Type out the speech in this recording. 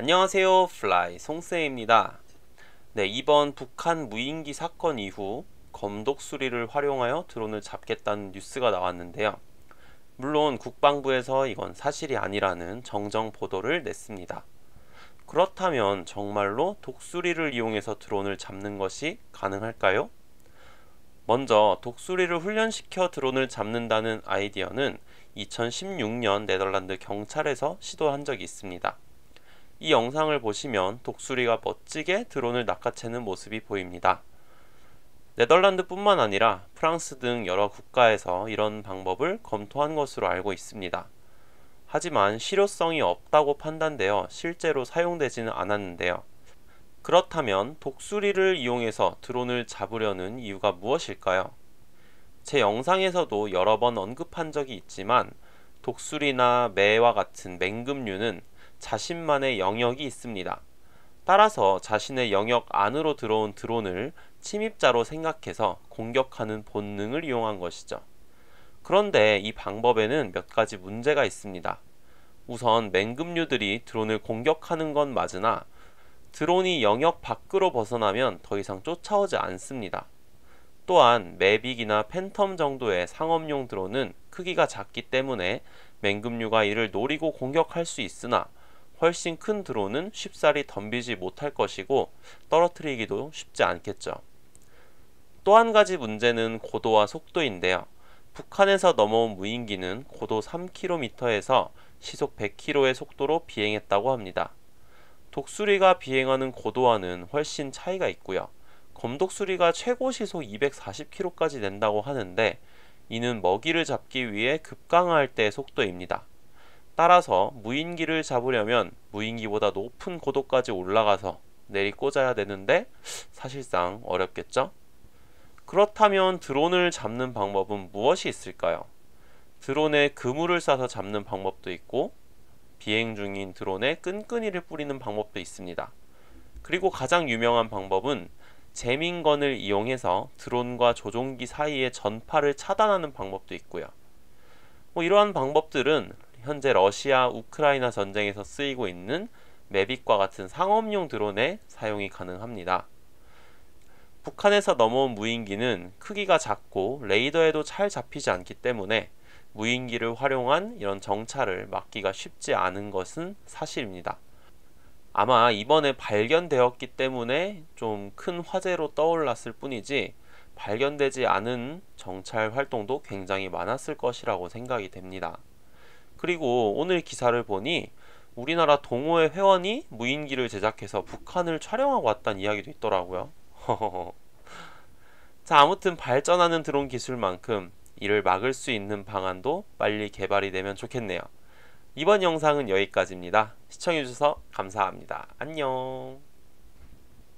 안녕하세요 플라이 송쌤입니다 네 이번 북한 무인기 사건 이후 검독 수리를 활용하여 드론을 잡겠다는 뉴스가 나왔는데요 물론 국방부에서 이건 사실이 아니라는 정정 보도를 냈습니다 그렇다면 정말로 독수리를 이용해서 드론을 잡는 것이 가능할까요? 먼저 독수리를 훈련시켜 드론을 잡는다는 아이디어는 2016년 네덜란드 경찰에서 시도한 적이 있습니다. 이 영상을 보시면 독수리가 멋지게 드론을 낚아채는 모습이 보입니다. 네덜란드뿐만 아니라 프랑스 등 여러 국가에서 이런 방법을 검토한 것으로 알고 있습니다. 하지만 실효성이 없다고 판단되어 실제로 사용되지는 않았는데요. 그렇다면 독수리를 이용해서 드론을 잡으려는 이유가 무엇일까요? 제 영상에서도 여러 번 언급한 적이 있지만 독수리나 매와 같은 맹금류는 자신만의 영역이 있습니다. 따라서 자신의 영역 안으로 들어온 드론을 침입자로 생각해서 공격하는 본능을 이용한 것이죠. 그런데 이 방법에는 몇 가지 문제가 있습니다. 우선 맹금류들이 드론을 공격하는 건 맞으나 드론이 영역 밖으로 벗어나면 더 이상 쫓아오지 않습니다. 또한 매빅이나 팬텀 정도의 상업용 드론은 크기가 작기 때문에 맹금류가 이를 노리고 공격할 수 있으나 훨씬 큰 드론은 쉽사리 덤비지 못할 것이고 떨어뜨리기도 쉽지 않겠죠. 또 한 가지 문제는 고도와 속도인데요. 북한에서 넘어온 무인기는 고도 3km에서 시속 100km의 속도로 비행했다고 합니다. 독수리가 비행하는 고도와는 훨씬 차이가 있고요. 검독수리가 최고 시속 240km까지 낸다고 하는데 이는 먹이를 잡기 위해 급강하할 때의 속도입니다. 따라서 무인기를 잡으려면 무인기보다 높은 고도까지 올라가서 내리꽂아야 되는데 사실상 어렵겠죠? 그렇다면 드론을 잡는 방법은 무엇이 있을까요? 드론에 그물을 싸서 잡는 방법도 있고 비행 중인 드론에 끈끈이를 뿌리는 방법도 있습니다. 그리고 가장 유명한 방법은 재민건을 이용해서 드론과 조종기 사이의 전파를 차단하는 방법도 있고요. 뭐 이러한 방법들은 현재 러시아 우크라이나 전쟁에서 쓰이고 있는 매빅과 같은 상업용 드론에 사용이 가능합니다. 북한에서 넘어온 무인기는 크기가 작고 레이더에도 잘 잡히지 않기 때문에 무인기를 활용한 이런 정찰을 막기가 쉽지 않은 것은 사실입니다. 아마 이번에 발견되었기 때문에 좀 큰 화제로 떠올랐을 뿐이지 발견되지 않은 정찰 활동도 굉장히 많았을 것이라고 생각이 됩니다. 그리고 오늘 기사를 보니 우리나라 동호회 회원이 무인기를 제작해서 북한을 촬영하고 왔다는 이야기도 있더라고요. 자, 아무튼 발전하는 드론 기술만큼 이를 막을 수 있는 방안도 빨리 개발이 되면 좋겠네요. 이번 영상은 여기까지입니다. 시청해주셔서 감사합니다. 안녕.